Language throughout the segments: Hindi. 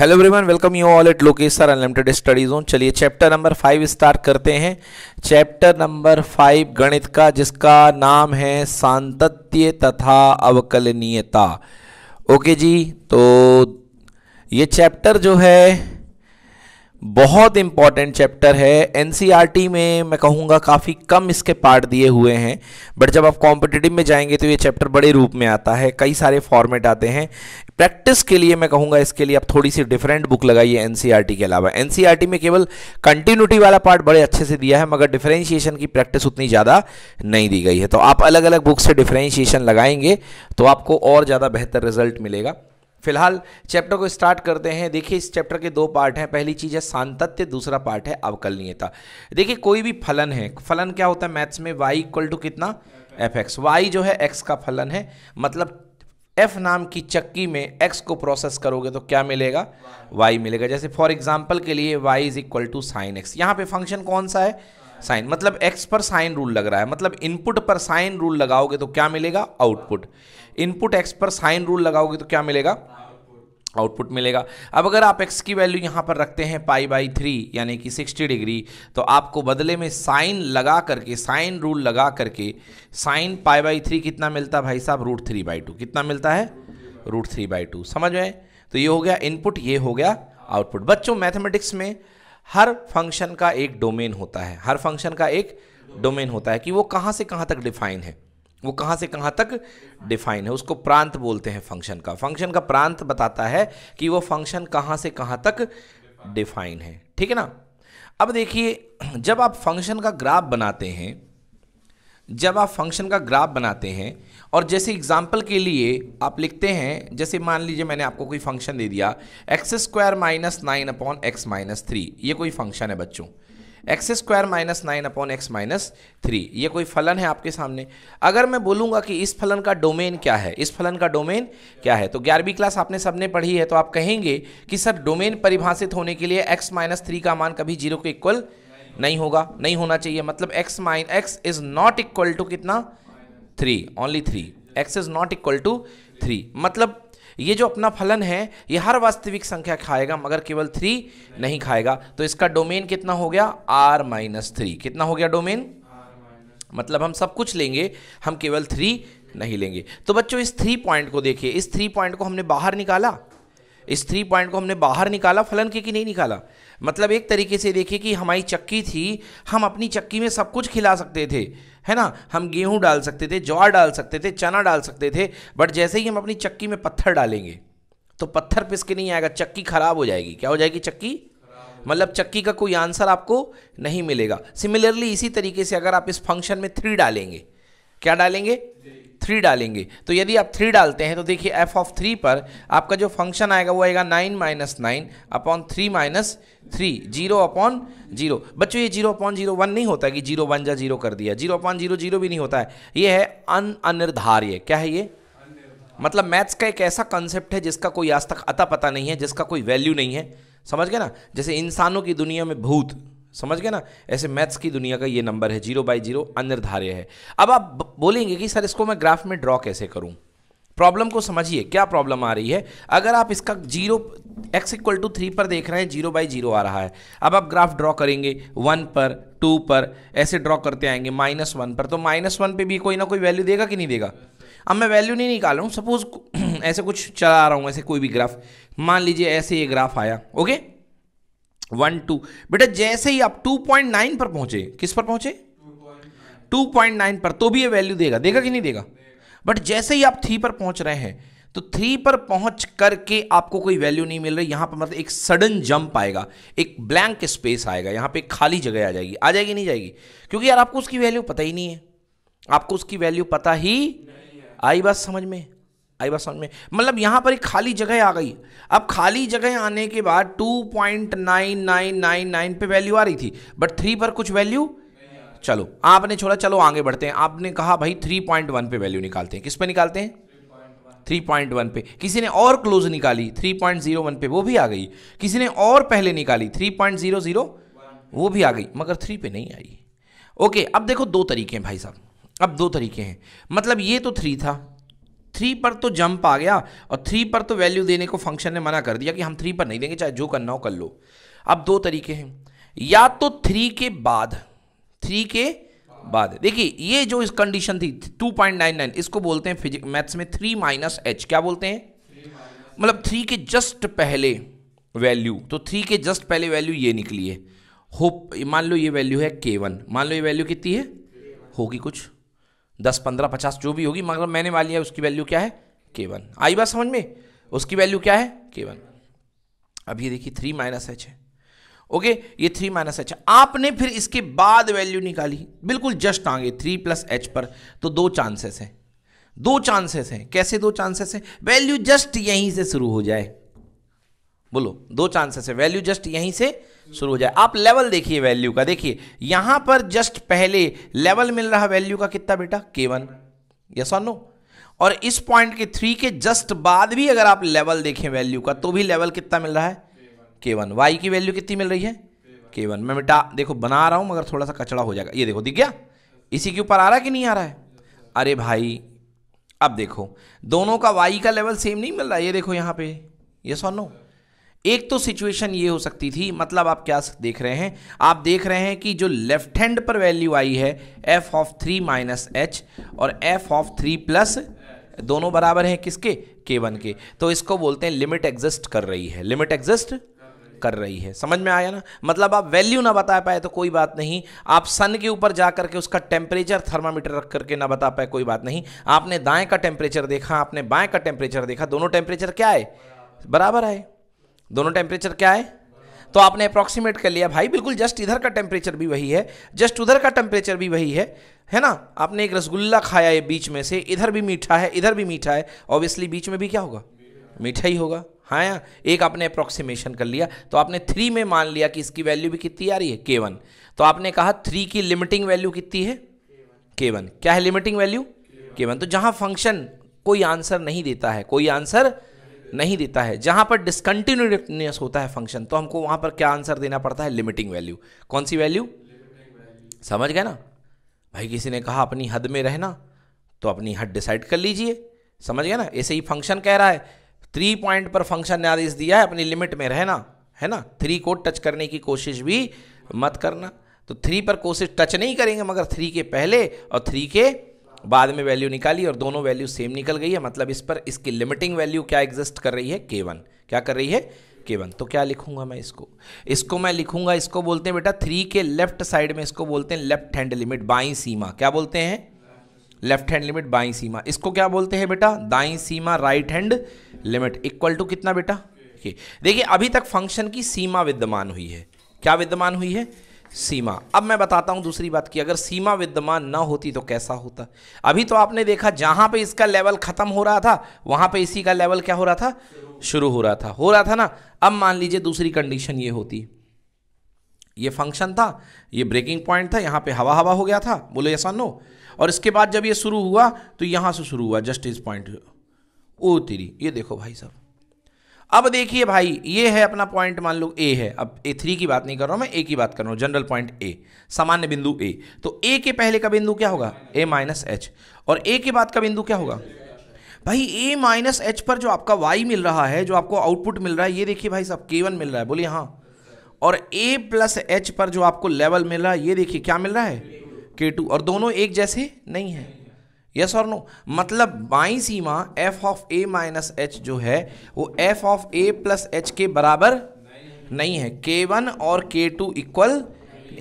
Hello everyone welcome you all at लोकेशर अनलिमिटेड स्टडीज ओन चलिए चैप्टर नंबर फाइव स्टार्ट करते हैं चैप्टर नंबर फाइव गणित का जिसका नाम है सांतत्य तथा अवकलनीयता ओके जी तो ये चैप्टर जो है बहुत इंपॉर्टेंट चैप्टर है एनसीईआरटी e में मैं कहूँगा काफ़ी कम इसके पार्ट दिए हुए हैं बट जब आप कॉम्पिटिटिव में जाएंगे तो ये चैप्टर बड़े रूप में आता है कई सारे फॉर्मेट आते हैं प्रैक्टिस के लिए मैं कहूँगा इसके लिए आप थोड़ी सी डिफरेंट बुक लगाइए एनसीईआरटी e के अलावा एनसीईआरटी e में केवल कंटिन्यूटी वाला पार्ट बड़े अच्छे से दिया है मगर डिफ्रेंशिएशन की प्रैक्टिस उतनी ज़्यादा नहीं दी गई है तो आप अलग अलग बुक से डिफ्रेंशिएशन लगाएंगे तो आपको और ज़्यादा बेहतर रिजल्ट मिलेगा फिलहाल चैप्टर को स्टार्ट करते हैं देखिए इस चैप्टर के दो पार्ट हैं पहली चीज़ है सांतत्य दूसरा पार्ट है अवकलनीयता देखिए कोई भी फलन है फलन क्या होता है मैथ्स में वाई इक्वल टू कितना एफ एक्स वाई जो है एक्स का फलन है मतलब एफ नाम की चक्की में एक्स को प्रोसेस करोगे तो क्या मिलेगा वाई मिलेगा जैसे फॉर एग्जाम्पल के लिए Y is equal to sine X यहाँ पे फंक्शन कौन सा है साइन मतलब एक्स पर साइन रूल लग रहा है मतलब इनपुट पर साइन रूल लगाओगे तो क्या मिलेगा आउटपुट इनपुट एक्स पर साइन रूल लगाओगे तो क्या मिलेगा आउटपुट मिलेगा अब अगर आप एक्स की वैल्यू यहाँ पर रखते हैं पाई बाई थ्री यानी कि सिक्सटी डिग्री तो आपको बदले में साइन लगा करके साइन रूल लगा करके साइन पाई बाई थ्री कितना मिलता है भाई साहब रूट थ्री बाई टू कितना मिलता है रूट थ्री बाई टू समझ में तो ये हो गया इनपुट ये हो गया आउटपुट बच्चों मैथमेटिक्स में हर फंक्शन का एक डोमेन होता है हर फंक्शन का एक डोमेन होता है कि वो कहाँ से कहाँ तक डिफाइन है वो कहाँ से कहाँ तक डिफाइन है उसको प्रांत बोलते हैं फंक्शन का फंक्शन का प्रांत बताता है कि वो फंक्शन कहाँ से कहाँ तक डिफाइन है ठीक है ना अब देखिए जब आप फंक्शन का ग्राफ बनाते हैं जब आप फंक्शन का ग्राफ बनाते हैं और जैसे एग्जाम्पल के लिए आप लिखते हैं जैसे मान लीजिए मैंने आपको कोई फंक्शन दे दिया X square minus nine upon X minus three ये कोई फंक्शन है बच्चों X square minus nine upon X minus three ये कोई फलन है आपके सामने अगर मैं बोलूंगा कि इस फलन का डोमेन क्या है इस फलन का डोमेन क्या है तो ग्यारहवीं क्लास आपने सबने पढ़ी है तो आप कहेंगे कि सर डोमेन परिभाषित होने के लिए एक्स माइनस थ्री का मान कभी जीरो के इक्वल नहीं होगा नहीं होना चाहिए मतलब X minus X is not equal to कितना three only three X is not equal to three मतलब ये जो अपना फलन है ये हर वास्तविक संख्या खाएगा मगर केवल थ्री नहीं खाएगा तो इसका डोमेन कितना हो गया आर माइनस थ्री कितना हो गया डोमेन मतलब हम सब कुछ लेंगे हम केवल थ्री नहीं लेंगे तो बच्चों इस थ्री पॉइंट को देखिए इस थ्री पॉइंट को हमने बाहर निकाला इस थ्री पॉइंट को हमने बाहर निकाला फलन के कि नहीं निकाला मतलब एक तरीके से देखिए कि हमारी चक्की थी हम अपनी चक्की में सब कुछ खिला सकते थे है ना हम गेहूँ डाल सकते थे ज्वार डाल सकते थे चना डाल सकते थे बट जैसे ही हम अपनी चक्की में पत्थर डालेंगे तो पत्थर पिस के नहीं आएगा चक्की खराब हो जाएगी क्या हो जाएगी चक्की मतलब चक्की का कोई आंसर आपको नहीं मिलेगा सिमिलरली इसी तरीके से अगर आप इस फंक्शन में थ्री डालेंगे क्या डालेंगे थ्री डालेंगे तो यदि आप थ्री डालते हैं तो देखिए एफ ऑफ थ्री पर आपका जो फंक्शन आएगा वो आएगा nine minus nine upon three minus three zero upon zero बच्चों ये जीरो अपॉन जीरो वन नहीं होता कि जीरो वन या जीरो कर दिया जीरो अपॉन जीरो जीरो भी नहीं होता है ये है अन अनिर्धार्य क्या है ये मतलब मैथ्स का एक ऐसा कंसेप्ट है जिसका कोई आज तक अता पता नहीं है जिसका कोई वैल्यू नहीं है समझ गए ना जैसे इंसानों की दुनिया में भूत समझ गए ना ऐसे मैथ्स की दुनिया का ये नंबर है जीरो बाई जीरो अनिर्धार्य है अब आप बोलेंगे कि सर इसको मैं ग्राफ में ड्रॉ कैसे करूं प्रॉब्लम को समझिए क्या प्रॉब्लम आ रही है अगर आप इसका zero X equal to three पर देख रहे हैं जीरो बाई जीरो आ रहा है अब आप ग्राफ ड्रॉ करेंगे वन पर टू पर ऐसे ड्रॉ करते आएंगे माइनस वन पर तो माइनस वन पर भी कोई ना कोई वैल्यू देगा कि नहीं देगा अब मैं वैल्यू नहीं निकाल रहा हूँ सपोज ऐसे कुछ चला रहा हूँ ऐसे कोई भी ग्राफ मान लीजिए ऐसे ये ग्राफ आया ओके वन टू बेटा जैसे ही आप टू पॉइंट नाइन पर पहुंचे किस पर पहुंचे टू पॉइंट नाइन पर तो भी ये वैल्यू देगा देगा कि नहीं देगा बट जैसे ही आप थ्री पर पहुंच रहे हैं तो थ्री पर पहुंच करके आपको कोई वैल्यू नहीं मिल रही यहां पर मतलब एक सडन जंप आएगा एक ब्लैंक स्पेस आएगा यहां पे खाली जगह आ जाएगी आ जाएगी नहीं जाएगी क्योंकि यार आपको उसकी वैल्यू पता ही नहीं है आपको उसकी वैल्यू पता ही आई बात समझ में आई बात समझ में मतलब यहां पर एक खाली जगह आ गई अब खाली जगह आने के बाद 2.9999 पे वैल्यू आ रही थी बट थ्री पर कुछ वैल्यू चलो आपने छोड़ा चलो आगे बढ़ते हैं आपने कहा भाई 3.1 पे वैल्यू निकालते हैं किस पे निकालते हैं 3.1 पे किसी ने और क्लोज निकाली 3.01 पे वो भी आ गई किसी ने और पहले निकाली 3.00 वो भी आ गई मगर थ्री पे नहीं आई ओके अब देखो दो तरीके हैं भाई साहब अब दो तरीके हैं मतलब ये तो थ्री था थ्री पर तो जंप आ गया और थ्री पर तो वैल्यू देने को फंक्शन ने मना कर दिया कि हम थ्री पर नहीं देंगे चाहे जो करना हो कर लो अब दो तरीके हैं या तो थ्री के बाद थ्री के बाद देखिए ये जो इस कंडीशन थी 2.99 इसको बोलते हैं फिजिक मैथ्स में थ्री माइनस एच क्या बोलते हैं मतलब थ्री के जस्ट पहले वैल्यू तो थ्री के जस्ट पहले वैल्यू ये निकली है होप मान लो ये वैल्यू है के वन मान लो ये वैल्यू कितनी है होगी कुछ दस पंद्रह पचास जो भी होगी मगर मैंने मान लिया उसकी वैल्यू क्या है के वन आई बात समझ में उसकी वैल्यू क्या है के वन अब ये देखिए थ्री माइनस एच है ओके ये थ्री माइनस एच है आपने फिर इसके बाद वैल्यू निकाली बिल्कुल जस्ट आगे थ्री प्लस एच पर तो दो चांसेस हैं दो चांसेस हैं कैसे दो चांसेस हैं वैल्यू जस्ट यहीं से शुरू हो जाए बोलो दो चांसेस है वैल्यू जस्ट यहीं से शुरू हो जाए आप लेवल देखिए वैल्यू का देखिए यहां पर जस्ट पहले लेवल मिल रहा वैल्यू का कितना बेटा के वन यस और नो और इस पॉइंट के थ्री के जस्ट बाद भी अगर आप लेवल देखें वैल्यू का तो भी लेवल कितना मिल रहा है के वन वाई की वैल्यू कितनी मिल रही है के वन मैं बेटा देखो बना रहा हूं मगर थोड़ा सा कचड़ा हो जाएगा ये देखो दिख गया इसी के ऊपर आ रहा है कि नहीं आ रहा है अरे भाई अब देखो दोनों का वाई का लेवल सेम नहीं मिल रहा ये देखो यहाँ पे ये सोनो नो एक तो सिचुएशन ये हो सकती थी मतलब आप क्या देख रहे हैं आप देख रहे हैं कि जो लेफ्ट हैंड पर वैल्यू आई है F of three minus H और एफ ऑफ थ्री प्लस दोनों बराबर हैं किसके के वन के तो इसको बोलते हैं लिमिट एग्जिस्ट कर रही है लिमिट एग्जिस्ट कर रही है समझ में आया ना मतलब आप वैल्यू ना बता पाए तो कोई बात नहीं आप सन के ऊपर जा करके उसका टेम्परेचर थर्मामीटर रख करके ना बता पाए कोई बात नहीं आपने दाएं का टेम्परेचर देखा आपने बाएं का टेम्परेचर देखा दोनों टेम्परेचर क्या है बराबर है दोनों टेम्परेचर क्या है तो आपने अप्रोक्सीमेट कर लिया भाई बिल्कुल जस्ट इधर का टेम्परेचर भी वही है जस्ट उधर का टेम्परेचर भी वही है है ना आपने एक रसगुल्ला खाया है बीच में से इधर भी मीठा है इधर भी मीठा है ऑब्वियसली बीच में भी क्या होगा मीठा ही होगा हाँ या एक आपने अप्रोक्सीमेशन कर लिया तो आपने थ्री में मान लिया कि इसकी वैल्यू भी कितनी आ रही है के वन तो आपने कहा थ्री की लिमिटिंग वैल्यू कितनी है के वन क्या है लिमिटिंग वैल्यू के वन तो जहाँ फंक्शन कोई आंसर नहीं देता है कोई आंसर नहीं देता है जहाँ पर डिसकंटिन्यूनियस होता है फंक्शन तो हमको वहां पर क्या आंसर देना पड़ता है लिमिटिंग वैल्यू कौन सी वैल्यू समझ गए ना भाई किसी ने कहा अपनी हद में रहना तो अपनी हद डिसाइड कर लीजिए समझ गए ना ऐसे ही फंक्शन कह रहा है थ्री पॉइंट पर फंक्शन ने आदेश दिया है अपनी लिमिट में रहना है ना थ्री को टच करने की कोशिश भी मत करना तो थ्री पर कोशिश टच नहीं करेंगे मगर थ्री के पहले और थ्री के बाद में वैल्यू निकाली और दोनों वैल्यू सेम निकल गई है मतलब इस पर इसकी लिमिटिंग वैल्यू क्या एग्जिस्ट कर रही है के वन क्या कर रही है के वन तो क्या लिखूंगा मैं इसको इसको मैं लिखूंगा इसको बोलते हैं बेटा थ्री के लेफ्ट साइड में इसको बोलते हैं लेफ्ट हैंड लिमिट बाई सीमा क्या बोलते हैं लेफ्ट हैंड लिमिट बाई सीमा इसको क्या बोलते हैं बेटा दाई सीमा right hand limit equal to कितना बेटा देखिए अभी तक फंक्शन की सीमा विद्यमान हुई है क्या विद्यमान हुई है सीमा अब मैं बताता हूं दूसरी बात की अगर सीमा विद्यमान ना होती तो कैसा होता अभी तो आपने देखा जहां पे इसका लेवल खत्म हो रहा था वहां पे इसी का लेवल क्या हो रहा था शुरू हो रहा था हो रहा था ना अब मान लीजिए दूसरी कंडीशन ये होती ये फंक्शन था ये ब्रेकिंग पॉइंट था यहां पे हवा हवा हो गया था बोले ऐसा नो और इसके बाद जब ये शुरू हुआ तो यहां से शुरू हुआ जस्ट इस पॉइंट ओ तेरी ये देखो भाई साहब अब देखिए भाई ये है अपना पॉइंट मान लो ए है अब ए थ्री की बात नहीं कर रहा हूँ मैं ए की बात कर रहा हूँ जनरल पॉइंट ए सामान्य बिंदु ए तो ए के पहले का बिंदु क्या होगा ए माइनस एच और ए के बाद का बिंदु क्या होगा भाई ए माइनस एच पर जो आपका वाई मिल रहा है जो आपको आउटपुट मिल रहा है ये देखिए भाई साहब के वन मिल रहा है बोलिए हाँ और ए प्लस एच पर जो आपको लेवल मिल रहा है ये देखिए क्या मिल रहा है के टू और दोनों एक जैसे नहीं है यस और नो मतलब बाई सीमा F of A minus H जो है वो F of A plus H के बराबर नहीं, नहीं है के वन और के टू इक्वल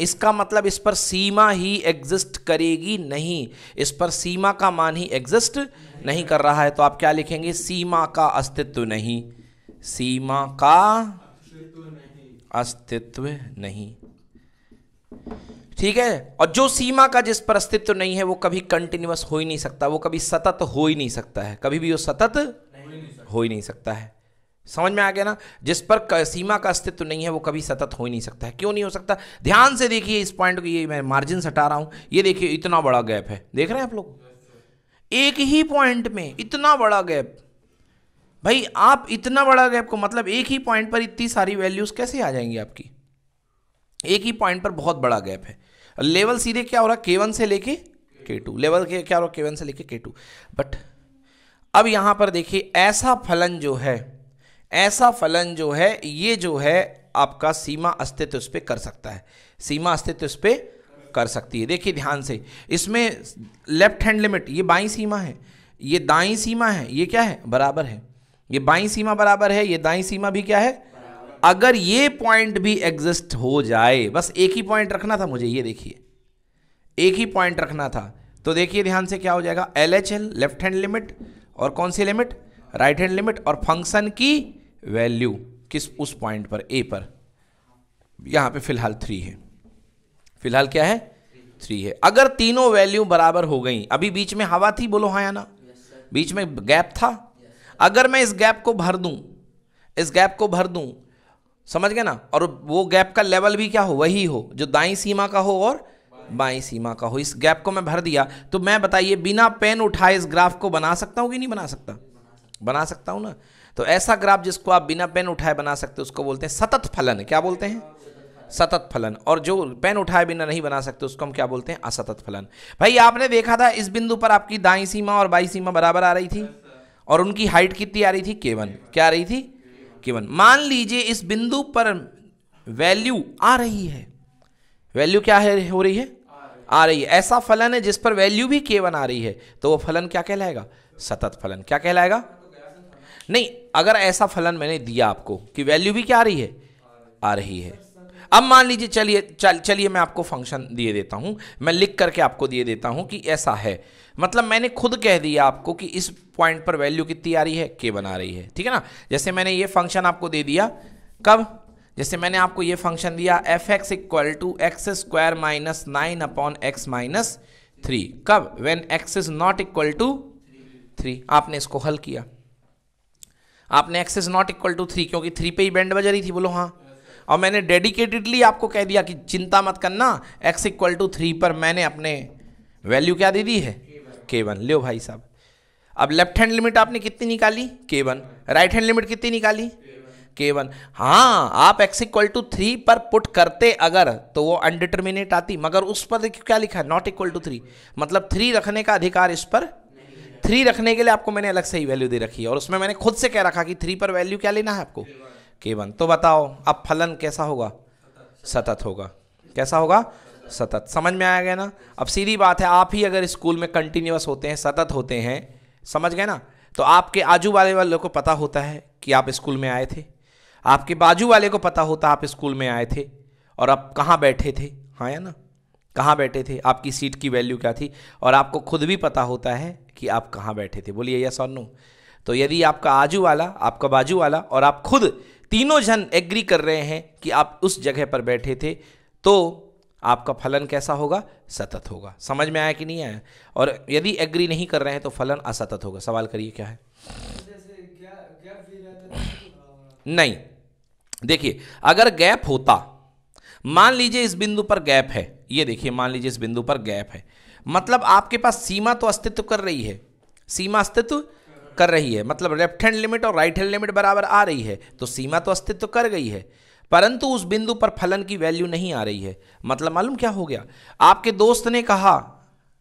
इसका मतलब इस पर सीमा ही एग्जिस्ट करेगी नहीं इस पर सीमा का मान ही एग्जिस्ट नहीं, नहीं कर रहा है तो आप क्या लिखेंगे सीमा का अस्तित्व नहीं सीमा का अस्तित्व नहीं ठीक है और जो सीमा का जिस पर अस्तित्व नहीं है वो कभी कंटिन्यूस हो ही नहीं सकता वो कभी सतत हो ही नहीं सकता है कभी भी वो सतत हो ही नहीं सकता है समझ में आ गया ना जिस पर सीमा का अस्तित्व नहीं है वो कभी सतत हो ही नहीं सकता है क्यों नहीं हो सकता ध्यान से देखिए इस पॉइंट को ये मैं मार्जिन हटा रहा हूँ ये देखिए इतना बड़ा गैप है देख रहे हैं आप लोग एक ही पॉइंट में इतना बड़ा गैप भाई आप इतना बड़ा गैप को मतलब एक ही पॉइंट पर इतनी सारी वैल्यूज़ कैसे आ जाएंगी आपकी एक ही पॉइंट पर बहुत बड़ा गैप है लेवल सीधे क्या हो रहा है के वन से लेके के टू लेवल के क्या हो रहा है के वन से लेके के टू बट अब यहाँ पर देखिए ऐसा फलन जो है ऐसा फलन जो है ये जो है आपका सीमा अस्तित्व उस पर कर सकता है सीमा अस्तित्व उस पर कर सकती है देखिए ध्यान से इसमें लेफ्ट हैंड लिमिट ये बाई सीमा है ये दाई सीमा है ये क्या है बराबर है ये बाई सीमा बराबर है ये दाई सीमा भी क्या है अगर ये पॉइंट भी एग्जिस्ट हो जाए बस एक ही पॉइंट रखना था मुझे ये देखिए एक ही पॉइंट रखना था तो देखिए ध्यान से क्या हो जाएगा L H L left hand limit और कौन सी लिमिट राइट हैंड लिमिट और फंक्शन की वैल्यू किस उस पॉइंट पर ए पर यहां पे फिलहाल थ्री है फिलहाल क्या है थ्री है अगर तीनों वैल्यू बराबर हो गई अभी बीच में हवा थी बोलो हाँ या ना बीच में गैप था अगर मैं इस गैप को भर दूं इस गैप को भर दूं समझ गए ना और वो गैप का लेवल भी क्या हो वही हो जो दाई सीमा का हो और बाई सीमा का हो इस गैप को मैं भर दिया तो मैं बताइए बिना पेन उठाए इस ग्राफ को बना सकता हूँ कि नहीं बना सकता बना सकता हूँ ना तो ऐसा ग्राफ जिसको आप बिना पेन उठाए बना सकते उसको बोलते हैं सतत फलन क्या बोलते हैं सतत फलन और जो पेन उठाए बिना नहीं बना सकते उसको हम क्या बोलते हैं असतत फलन भाई आपने देखा था इस बिंदु पर आपकी दाई सीमा और बाई सीमा बराबर आ रही थी और उनकी हाइट कितनी आ रही थी केवन क्या आ रही थी केवल मान लीजिए इस बिंदु पर वैल्यू आ रही है वैल्यू क्या है हो रही है आ रही है ऐसा फलन है जिस पर वैल्यू भी केवन आ रही है तो वो फलन क्या कहलाएगा सतत फलन क्या कहलाएगा नहीं अगर ऐसा फलन मैंने दिया आपको कि वैल्यू भी क्या आ रही है आ रही है अब मान लीजिए चलिए चलिए मैं आपको फंक्शन दिए देता हूं मैं लिख करके आपको दिए देता हूं कि ऐसा है मतलब मैंने खुद कह दिया आपको कि इस पॉइंट पर वैल्यू कितनी आ रही है के बना रही है ठीक है ना जैसे मैंने ये फंक्शन आपको दे दिया कब जैसे मैंने आपको ये फंक्शन दिया F X equal to X square minus nine upon X minus three कब when X is not equal to three आपने इसको हल किया आपने X is not equal to three क्योंकि थ्री पे ही बैंड बज रही थी बोलो हाँ और मैंने डेडिकेटेडली आपको कह दिया कि चिंता मत करना एक्स इक्वल टू थ्री पर मैंने अपने वैल्यू क्या दे दी है के वन लो भाई साहब अब लेफ्ट हैंड लिमिट आपने कितनी निकाली के वन राइट हैंड लिमिट कितनी निकाली के वन हाँ आप एक्स इक्वल टू थ्री पर पुट करते अगर तो वो अनडिटर्मिनेट आती मगर उस पर देखिए क्या लिखा है नॉट इक्वल टू थ्री मतलब थ्री रखने का अधिकार इस पर थ्री रखने के लिए आपको मैंने अलग से ही वैल्यू दे रखी है और उसमें मैंने खुद से कह रखा कि थ्री पर वैल्यू क्या लेना है आपको के वन तो बताओ अब फलन कैसा होगा सतत होगा कैसा होगा सतत समझ में आया गया ना अब सीधी बात है आप ही अगर स्कूल में कंटिन्यूस होते हैं सतत होते हैं समझ गए ना तो आपके आजू वाले वालों को पता होता है कि आप स्कूल में आए थे आपके बाजू वाले को पता होता आप स्कूल में आए थे और आप कहाँ बैठे थे हाँ या ना कहाँ बैठे थे आपकी सीट की वैल्यू क्या थी और आपको खुद भी पता होता है कि आप कहाँ बैठे थे बोलिए यस और नो तो यदि आपका आजू वाला आपका बाजू वाला और आप खुद तीनों जन एग्री कर रहे हैं कि आप उस जगह पर बैठे थे तो आपका फलन कैसा होगा सतत होगा समझ में आया कि नहीं आया और यदि एग्री नहीं कर रहे हैं तो फलन असतत होगा सवाल करिए क्या है नहीं देखिए अगर गैप होता मान लीजिए इस बिंदु पर गैप है ये देखिए मान लीजिए इस बिंदु पर गैप है मतलब आपके पास सीमा तो अस्तित्व कर रही है सीमा अस्तित्व कर रही है मतलब लेफ्ट हैंड लिमिट और राइट हैंड लिमिट बराबर आ रही है तो सीमा तो अस्तित्व कर गई है परंतु उस बिंदु पर फलन की वैल्यू नहीं आ रही है मतलब मालूम क्या हो गया आपके दोस्त ने कहा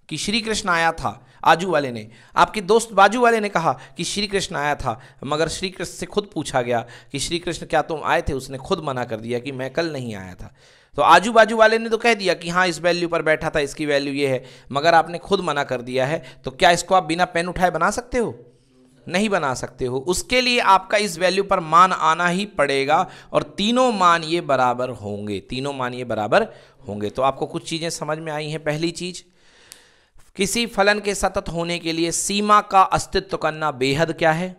कि श्री कृष्ण आया था आजू वाले ने आपके दोस्त बाजू वाले ने कहा कि श्री कृष्ण आया था मगर श्री कृष्ण से खुद पूछा गया कि श्री कृष्ण क्या तुम आए थे उसने खुद मना कर दिया कि मैं कल नहीं आया था तो आजू बाजू वाले ने तो कह दिया कि हाँ इस वैल्यू पर बैठा था इसकी वैल्यू ये है मगर आपने खुद मना कर दिया है तो क्या इसको आप बिना पेन उठाए बना सकते हो नहीं बना सकते हो उसके लिए आपका इस वैल्यू पर मान आना ही पड़ेगा और तीनों मान ये बराबर होंगे तीनों मान ये बराबर होंगे तो आपको कुछ चीज़ें समझ में आई हैं पहली चीज़ किसी फलन के सतत होने के लिए सीमा का अस्तित्व करना बेहद क्या है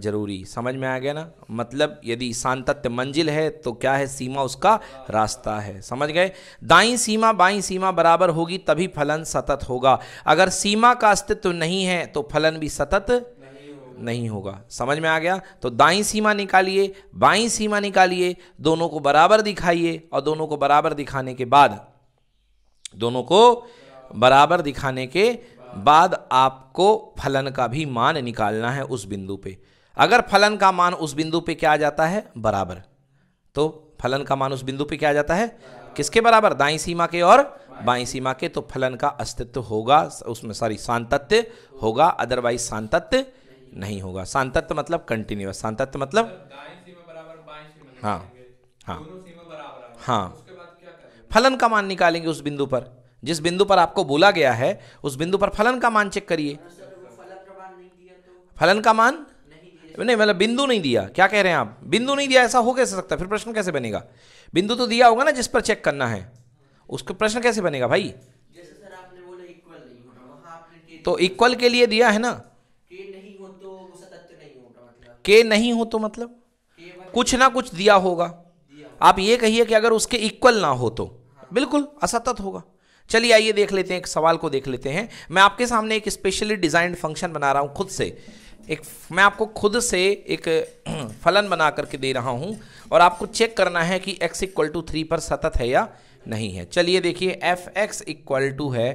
जरूरी समझ में आ गया ना मतलब यदि सांतत्य मंजिल है तो क्या है सीमा उसका रास्ता है समझ गए दाई सीमा बाई सीमा बराबर होगी तभी फलन सतत होगा अगर सीमा का अस्तित्व नहीं है तो फलन भी सतत नहीं होगा समझ में आ गया तो दाई सीमा निकालिए बाई सीमा निकालिए दोनों को बराबर दिखाइए और दोनों को बराबर दिखाने के बाद दोनों को बराबर दिखाने के बाद आपको फलन का भी मान निकालना है उस बिंदु पे अगर फलन का मान उस बिंदु पे क्या आ जाता है बराबर तो फलन का मान उस बिंदु पे क्या आ जाता है किसके बराबर दाई सीमा के और बाई सीमा के तो फलन का अस्तित्व होगा उसमें सॉरी सांतत्य होगा अदरवाइज सांतत्य नहीं होगा सांतत्व मतलब कंटिन्यूस सांतत्व मतलब, मतलब हाँ हाँ हाँ फलन का मान निकालेंगे उस बिंदु पर जिस बिंदु पर आपको बोला गया है उस बिंदु पर फलन का मान चेक करिए फलन का मान तो? नहीं मतलब बिंदु नहीं दिया क्या कह रहे हैं आप बिंदु नहीं दिया ऐसा हो कैसे सकता फिर प्रश्न कैसे बनेगा बिंदु तो दिया होगा ना जिस पर चेक करना है उसका प्रश्न कैसे बनेगा भाई तो इक्वल के लिए दिया है ना के नहीं हो तो मतलब कुछ ना कुछ दिया होगा आप ये कहिए कि अगर उसके इक्वल ना हो तो बिल्कुल असतत होगा चलिए आइए देख लेते हैं एक सवाल को देख लेते हैं मैं आपके सामने एक स्पेशली डिजाइंड फंक्शन बना रहा हूं खुद से एक मैं आपको खुद से एक फलन बना करके दे रहा हूं और आपको चेक करना है कि x इक्वल टू थ्री पर सतत है या नहीं है चलिए देखिए एफ एक्स इक्वल टू है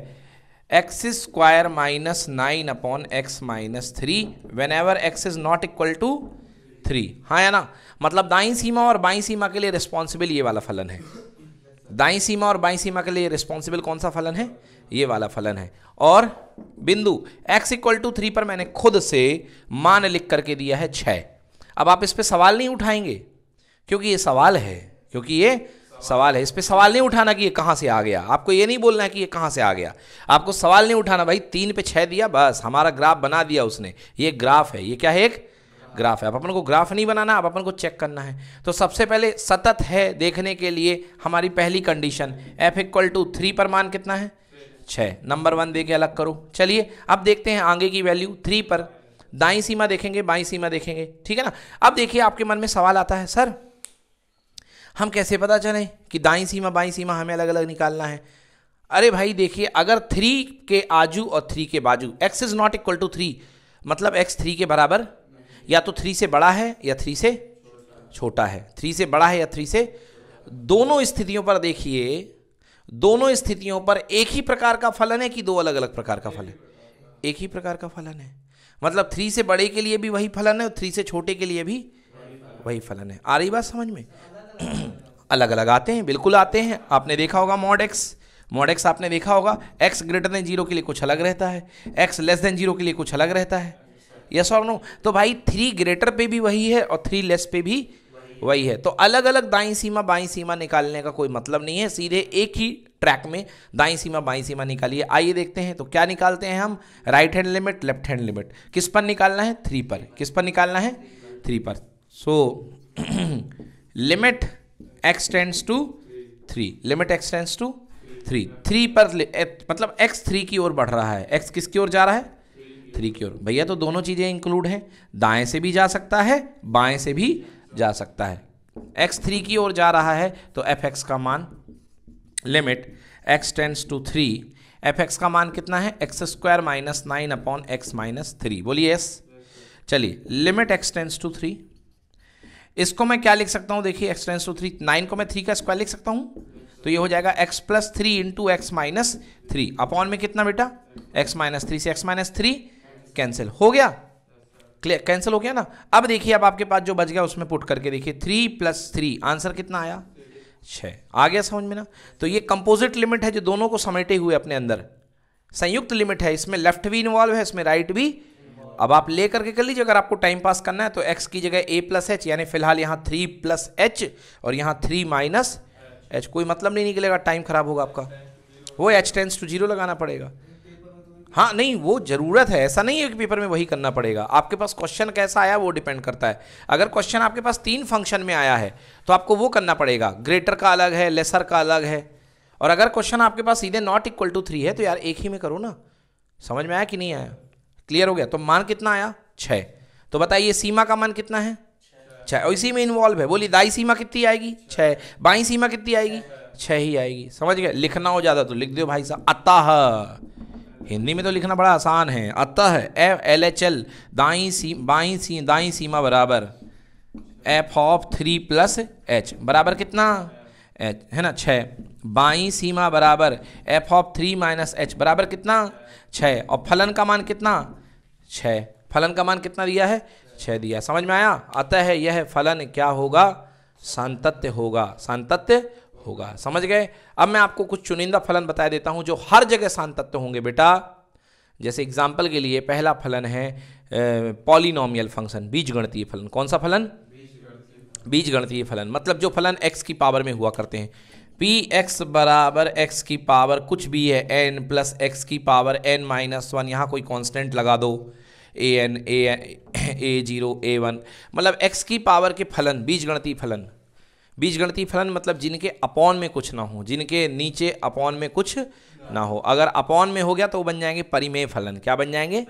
X square minus nine upon X minus three whenever X is not equal to three हाँ या ना मतलब दाई सीमा और बाई सीमा के लिए रिस्पॉन्सिबल ये वाला फलन है दाई सीमा और बाई सीमा के लिए रिस्पॉन्सिबल कौन सा फलन है ये वाला फलन है और बिंदु x इक्वल टू थ्री पर मैंने खुद से मान लिख करके दिया है छ अब आप इस पर सवाल नहीं उठाएंगे क्योंकि ये सवाल है क्योंकि ये सवाल है इस पर सवाल नहीं उठाना कि ये कहाँ से आ गया आपको ये नहीं बोलना है कि ये कहाँ से आ गया आपको सवाल नहीं उठाना भाई तीन पे छः दिया बस हमारा ग्राफ बना दिया उसने ये ग्राफ है ये क्या है एक ग्राफ है अब अपन को ग्राफ नहीं बनाना अब अपन को चेक करना है तो सबसे पहले सतत है देखने के लिए हमारी पहली condition F equal to three पर मान कितना है छः नंबर वन दे के अलग करो चलिए अब देखते हैं आगे की वैल्यू थ्री पर दाई सीमा देखेंगे बाई सीमा देखेंगे ठीक है ना अब देखिए आपके मन में सवाल आता है सर हम कैसे पता चले कि दाई सीमा बाई सीमा हमें अलग अलग निकालना है अरे भाई देखिए अगर थ्री के आजू और थ्री के बाजू X is not equal to three मतलब एक्स थ्री के बराबर या तो थ्री से बड़ा है या थ्री से छोटा है थ्री से बड़ा है या थ्री से दोनों स्थितियों पर देखिए दोनों स्थितियों पर एक ही प्रकार का फलन है कि दो अलग अलग प्रकार का फल है एक ही प्रकार का फलन है मतलब थ्री से बड़े के लिए भी वही फलन है और थ्री से छोटे के लिए भी वही फलन है आ रही बात समझ में अलग अलग आते हैं बिल्कुल आते हैं आपने देखा होगा मॉड एक्स मॉड एक्स आपने देखा होगा एक्स ग्रेटर देन जीरो के लिए कुछ अलग रहता है एक्स लेस देन जीरो के लिए कुछ अलग रहता है यस और नो तो भाई थ्री ग्रेटर पे भी वही है और थ्री लेस पे भी वही है तो अलग अलग दाई सीमा बाई सीमा निकालने का कोई मतलब नहीं है सीधे एक ही ट्रैक में दाई सीमा बाई सीमा निकालिए आइए देखते हैं तो क्या निकालते हैं हम right hand limit left hand limit किस पर निकालना है थ्री पर किस पर निकालना है थ्री पर so so, limit x tends to three limit x tends to three three पर eh, मतलब एक्स थ्री की ओर बढ़ रहा है एक्स किसकी ओर जा रहा है थ्री की ओर भैया तो दोनों चीज़ें इंक्लूड हैं दाएं से भी जा सकता है बाएं से भी जा सकता है एक्स थ्री की ओर जा रहा है तो एफ एक्स का मान limit X tends to three F X का मान कितना है X square minus nine upon X minus three बोलिए यस चलिए लिमिट एक्स टू थ्री इसको मैं क्या लिख सकता हूँ देखिए X tends to three nine को मैं थ्री का स्क्वायर लिख सकता हूँ तो ये हो जाएगा x plus three into X minus three upon में कितना बेटा x माइनस थ्री से x माइनस थ्री कैंसिल हो गया क्लियर कैंसिल हो गया ना अब देखिए अब आपके पास जो बच गया उसमें पुट करके देखिए थ्री प्लस थ्री आंसर कितना आया छः आ गया समझ में ना तो ये कंपोजिट लिमिट है जो दोनों को समेटे हुए अपने अंदर संयुक्त लिमिट है इसमें लेफ्ट भी इन्वॉल्व है इसमें राइट भी अब आप ले करके कर लीजिए अगर आपको टाइम पास करना है तो एक्स की जगह ए प्लस एच यानी फिलहाल यहाँ थ्री प्लस एच और यहाँ थ्री माइनस एच कोई मतलब नहीं निकलेगा टाइम खराब होगा आपका वो एच टेंस टू जीरो लगाना पड़ेगा हाँ नहीं वो ज़रूरत है ऐसा नहीं है कि पेपर में वही करना पड़ेगा आपके पास क्वेश्चन कैसा आया वो डिपेंड करता है अगर क्वेश्चन आपके पास तीन फंक्शन में आया है तो आपको वो करना पड़ेगा ग्रेटर का अलग है लेसर का अलग है और अगर क्वेश्चन आपके पास सीधे नॉट इक्वल टू थ्री है तो यार एक ही में करो ना समझ में आया कि नहीं आया क्लियर हो गया तो मान कितना आया छः तो बताइए सीमा का मान कितना है छः और इसी में इन्वॉल्व है बोली दाई सीमा कितनी आएगी छः बाई सीमा कितनी आएगी छः ही आएगी समझ गए लिखना हो ज़्यादा तो लिख दो भाई साहब अतः हिंदी में तो लिखना बड़ा आसान है अतः एफ एल एच एल दाई सी बाई सी दाई सीमा बराबर F of three plus H बराबर कितना है ना छः बाई सीमा बराबर F of three minus H बराबर कितना छः और फलन का मान कितना छः फलन का मान कितना दिया है छः दिया समझ में आया अतः यह फलन क्या होगा सांतत्य होगा सांतत्य होगा समझ गए अब मैं आपको कुछ चुनिंदा फलन बता देता हूँ जो हर जगह सांतत्य होंगे बेटा जैसे एग्जाम्पल के लिए पहला फलन है पॉलिनोमियल फंक्शन बीजगणतीय फलन कौन सा फलन बीज गणतीय फलन मतलब जो फलन एक्स की पावर में हुआ करते हैं पी एक्स बराबर एक्स की पावर कुछ भी है एन प्लस एक्स की पावर एन माइनस वन यहाँ कोई कांस्टेंट लगा दो A N A A zero A one मतलब एक्स की पावर के फलन बीज गणती फलन बीज गणती फलन मतलब जिनके अपॉन में कुछ ना हो जिनके नीचे अपॉन में कुछ ना हो अगर अपॉन में हो गया तो वो बन जाएंगे परिमेय फलन क्या बन जाएंगे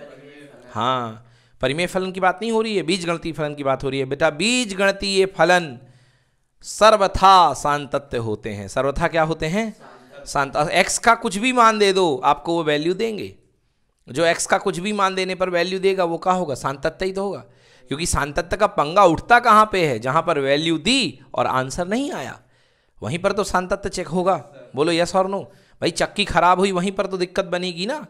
हाँ परिमेय फलन की बात नहीं हो रही है बीज गणती फलन की बात हो रही है बेटा बीज ये फलन सर्वथा सांतत्य होते हैं सर्वथा क्या होते हैं शांत एक्स का कुछ भी मान दे दो आपको वो वैल्यू देंगे जो एक्स का कुछ भी मान देने पर वैल्यू देगा वो कहा होगा सांतत्य ही तो होगा क्योंकि सांतत्य का पंगा उठता कहाँ पे है जहाँ पर वैल्यू दी और आंसर नहीं आया वहीं पर तो सांतत्य चेक होगा बोलो यस और नो भाई चक्की खराब हुई वहीं पर तो दिक्कत बनेगी ना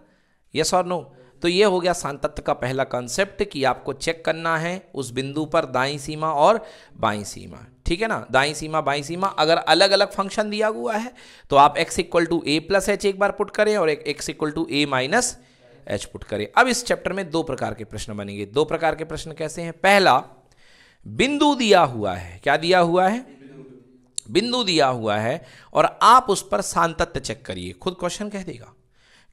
यस और नो तो ये हो गया सांतत्व का पहला कॉन्सेप्ट कि आपको चेक करना है उस बिंदु पर दाई सीमा और बाई सीमा ठीक है ना दाई सीमा बाई सीमा अगर अलग अलग फंक्शन दिया हुआ है तो आप x equal to A plus H एक बार पुट करें और x equal to A minus H put करें अब इस चैप्टर में दो प्रकार के प्रश्न बनेंगे दो प्रकार के प्रश्न कैसे हैं पहला बिंदु दिया हुआ है क्या दिया हुआ है बिंदु दिया हुआ है और आप उस पर सांतत्य चेक करिए खुद क्वेश्चन कह देगा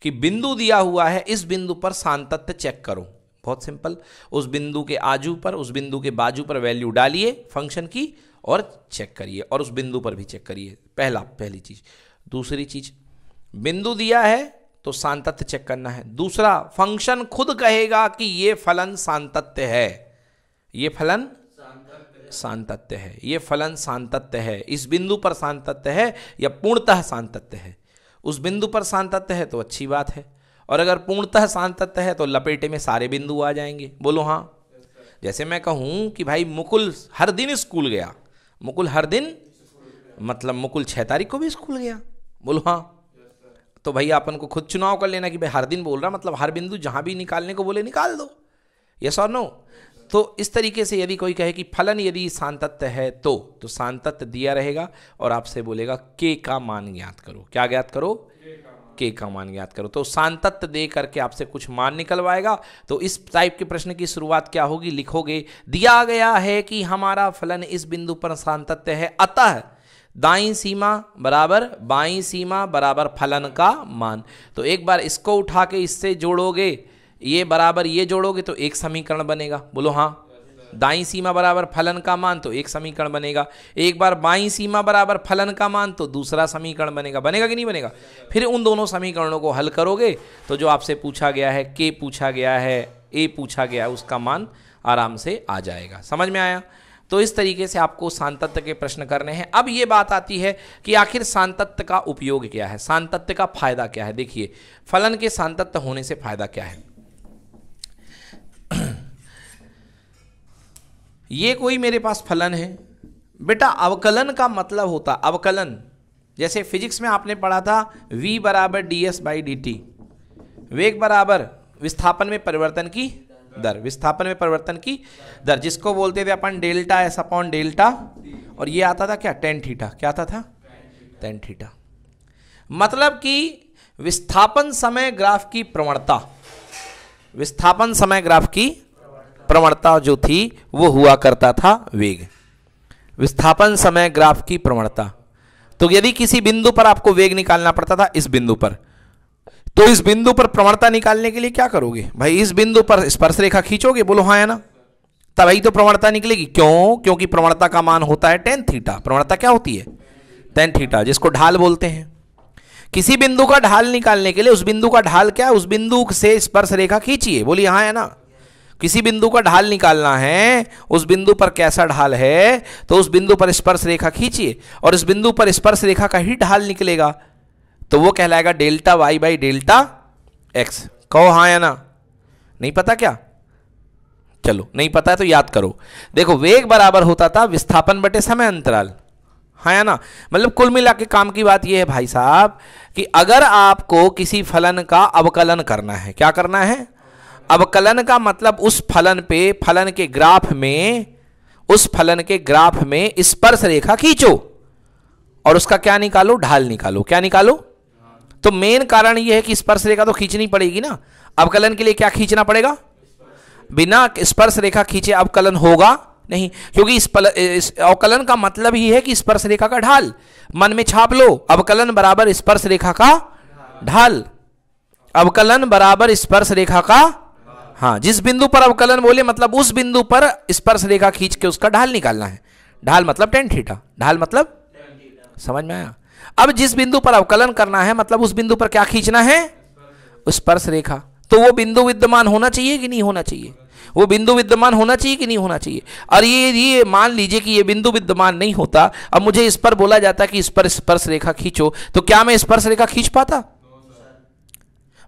कि बिंदु दिया हुआ है इस बिंदु पर सांतत्य चेक करो बहुत सिंपल उस बिंदु के आजू पर उस बिंदु के बाजू पर वैल्यू डालिए फंक्शन की और चेक करिए और उस बिंदु पर भी चेक करिए पहला पहली चीज दूसरी चीज बिंदु दिया है तो सांतत्य चेक करना है दूसरा फंक्शन खुद कहेगा कि ये फलन सांतत्य है ये फलन सांतत्य है ये फलन सांतत्य है इस बिंदु पर सांतत्य है या पूर्णतः सांतत्य है उस बिंदु पर शांत तत्व है तो अच्छी बात है और अगर पूर्णतः शांत तत्व है तो लपेटे में सारे बिंदु आ जाएंगे बोलो हाँ जैसे मैं कहूँ कि भाई मुकुल हर दिन स्कूल गया मुकुल हर दिन मतलब मुकुल छः तारीख को भी स्कूल गया बोलो हाँ तो भाई अपन को खुद चुनाव कर लेना कि भाई हर दिन बोल रहा मतलब हर बिंदु जहाँ भी निकालने को बोले निकाल दो यस और नो तो इस तरीके से यदि कोई कहे कि फलन यदि सांतत्य है तो तो सांतत्य दिया रहेगा और आपसे बोलेगा के का मान ज्ञात करो क्या ज्ञात करो के का मान ज्ञात करो तो सांतत्य दे करके आपसे कुछ मान निकलवाएगा तो इस टाइप के प्रश्न की शुरुआत क्या होगी लिखोगे दिया गया है कि हमारा फलन इस बिंदु पर सांतत्य है अतः दाई सीमा बराबर बाई सीमा बराबर फलन का मान तो एक बार इसको उठा के इससे जोड़ोगे ये बराबर ये जोड़ोगे तो एक समीकरण बनेगा बोलो हाँ दाई सीमा बराबर फलन का मान तो एक समीकरण बनेगा एक बार बाई सीमा बराबर फलन का मान तो दूसरा समीकरण बनेगा बनेगा कि नहीं बनेगा फिर उन दोनों समीकरणों को हल करोगे तो जो आपसे पूछा गया है के पूछा गया है ए पूछा गया है उसका मान आराम से आ जाएगा समझ में आया तो इस तरीके से आपको सांतत्व के प्रश्न करने हैं अब ये बात आती है कि आखिर सांतत्व का उपयोग क्या है सांतत्व का फायदा क्या है देखिए फलन के सांतत्व होने से फायदा क्या है ये कोई मेरे पास फलन है बेटा अवकलन का मतलब होता अवकलन जैसे फिजिक्स में आपने पढ़ा था v बराबर D S by D T वेग बराबर विस्थापन में परिवर्तन की दर विस्थापन में परिवर्तन की दर जिसको बोलते थे अपन डेल्टा एस अपॉन डेल्टा और ये आता था क्या टेन थीटा क्या आता था टेन थीटा मतलब कि विस्थापन समय ग्राफ की प्रवणता विस्थापन समय ग्राफ की प्रवणता जो थी वो हुआ करता था वेग विस्थापन समय ग्राफ की प्रवणता तो यदि किसी बिंदु पर आपको वेग निकालना पड़ता था इस बिंदु पर तो इस बिंदु पर प्रवणता निकालने के लिए क्या करोगे भाई इस बिंदु पर स्पर्श रेखा खींचोगे बोलो हाँ है ना तभी तो प्रवणता निकलेगी क्यों क्योंकि प्रवणता का मान होता है टेन थीटा प्रवणता क्या होती है टेन थीटा जिसको ढाल बोलते हैं किसी बिंदु का ढाल निकालने के लिए उस बिंदु का ढाल क्या है उस बिंदु से स्पर्श रेखा खींचिए बोलिए हाँ है ना किसी बिंदु का ढाल निकालना है उस बिंदु पर कैसा ढाल है तो उस बिंदु पर स्पर्श रेखा खींचिए और इस बिंदु पर स्पर्श रेखा का ही ढाल निकलेगा तो वो कहलाएगा delta Y by delta X कहो हाँ या ना नहीं पता क्या चलो नहीं पता है तो याद करो देखो वेग बराबर होता था विस्थापन बटे समय अंतराल है हाँ ना मतलब कुल मिला के काम की बात यह है भाई साहब कि अगर आपको किसी फलन का अवकलन करना है क्या करना है अवकलन का मतलब उस फलन पे फलन के ग्राफ में उस फलन के ग्राफ में स्पर्श रेखा खींचो और उसका क्या निकालो ढाल निकालो क्या निकालो तो मेन कारण यह है कि स्पर्श रेखा तो खींचनी पड़ेगी ना अवकलन के लिए क्या खींचना पड़ेगा बिना स्पर्श रेखा खींचे अवकलन होगा नहीं क्योंकि इस, पल, इस अवकलन का मतलब ही है कि स्पर्श रेखा का ढाल मन में छाप लो अवकलन बराबर स्पर्श रेखा का ढाल अवकलन बराबर स्पर्श रेखा का हाँ जिस बिंदु पर अवकलन बोले मतलब उस बिंदु पर स्पर्श रेखा खींच के उसका ढाल निकालना है ढाल मतलब टेन थीटा ढाल मतलब समझ में आया अब जिस बिंदु पर अवकलन करना है मतलब उस बिंदु पर क्या खींचना है स्पर्श रेखा तो वो बिंदु विद्यमान होना चाहिए कि नहीं होना चाहिए वो बिंदु विद्यमान होना चाहिए कि नहीं होना चाहिए और ये ये मान लीजिए कि ये बिंदु विद्यमान नहीं होता अब मुझे इस पर बोला जाता कि इस पर स्पर्श रेखा खींचो तो क्या मैं स्पर्श रेखा खींच पाता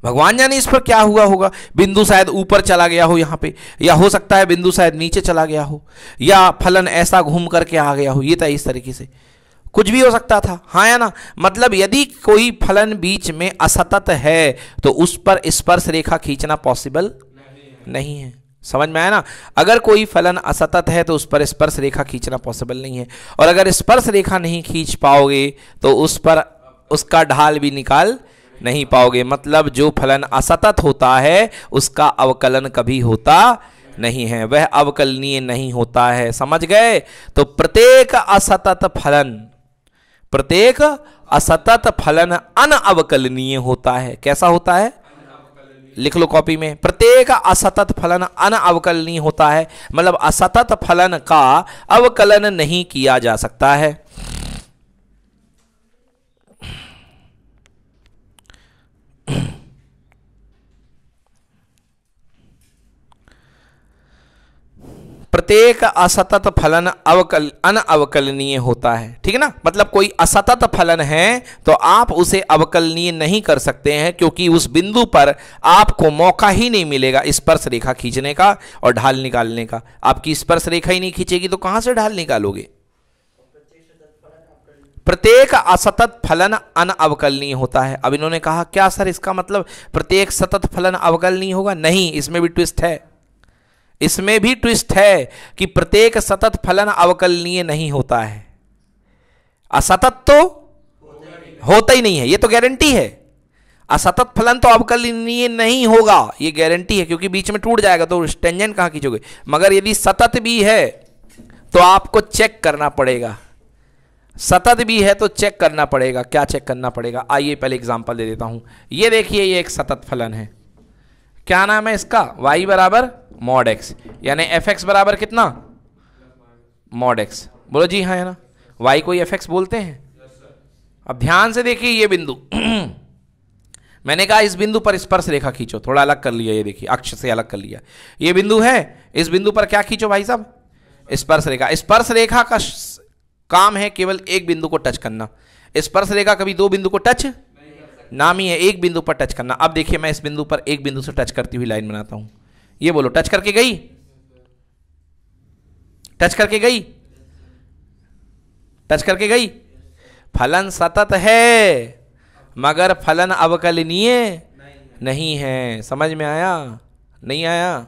भगवान जाने इस पर क्या हुआ होगा बिंदु शायद ऊपर चला गया हो यहाँ पे या हो सकता है बिंदु शायद नीचे चला गया हो या फलन ऐसा घूम करके आ गया हो ये था इस तरीके से कुछ भी हो सकता था हाँ या ना मतलब यदि कोई फलन बीच में असतत है तो उस पर स्पर्श रेखा खींचना पॉसिबल नहीं है, नहीं है। समझ में आया ना अगर कोई फलन असतत है तो उस पर स्पर्श रेखा खींचना पॉसिबल नहीं है और अगर स्पर्श रेखा नहीं खींच पाओगे तो उस पर उसका ढाल भी निकाल नहीं पाओगे मतलब जो फलन असतत होता है उसका अवकलन कभी होता नहीं है वह अवकलनीय नहीं होता है समझ गए तो प्रत्येक असतत फलन प्रत्येक असतत फलन अवकलनीय होता है कैसा होता है लिख लो कॉपी में प्रत्येक असतत फलन अन अवकलनीय होता है मतलब असतत फलन का अवकलन नहीं किया जा सकता है प्रत्येक असतत फलन अवकल अनअवकलनीय होता है ठीक है ना मतलब कोई असतत फलन है तो आप उसे अवकलनीय नहीं कर सकते हैं क्योंकि उस बिंदु पर आपको मौका ही नहीं मिलेगा स्पर्श रेखा खींचने का और ढाल निकालने का आपकी स्पर्श रेखा ही नहीं खींचेगी तो कहां से ढाल निकालोगे प्रत्येक असतत फलन अनअवकलनीय होता है अब इन्होंने कहा क्या सर इसका मतलब प्रत्येक सतत फलन अवकलनीय होगा नहीं इसमें भी ट्विस्ट है इसमें भी ट्विस्ट है कि प्रत्येक सतत फलन अवकलनीय नहीं होता है असतत तो होता ही नहीं है ये तो गारंटी है असतत फलन तो अवकलनीय नहीं होगा ये गारंटी है क्योंकि बीच में टूट जाएगा तो स्टेंजन कहां खींचोगे मगर यदि सतत भी है तो आपको चेक करना पड़ेगा सतत भी है तो चेक करना पड़ेगा क्या चेक करना पड़ेगा आइए पहले एग्जाम्पल दे देता हूं ये देखिए ये एक सतत फलन है क्या नाम है इसका वाई बराबर मॉड एक्स यानी एफ एक्स बराबर कितना मॉड एक्स बोलो जी हाँ है ना वाई को एफ एक्स बोलते हैं अब ध्यान से देखिए ये बिंदु मैंने कहा इस बिंदु पर स्पर्श रेखा खींचो थोड़ा अलग कर लिया ये देखिए अक्ष से अलग कर लिया ये बिंदु है इस बिंदु पर क्या खींचो भाई साहब स्पर्श रेखा स्पर्श रेखा का काम है केवल एक बिंदु को टच करना स्पर्श रेखा कभी दो बिंदु को टच नाम ही है एक बिंदु पर टच करना अब देखिए मैं इस बिंदु पर एक बिंदु से टच करती हुई लाइन बनाता हूं ये बोलो टच करके गई टच करके गई टच करके गई फलन सतत है मगर फलन अवकलनीय नहीं, है समझ में आया नहीं आया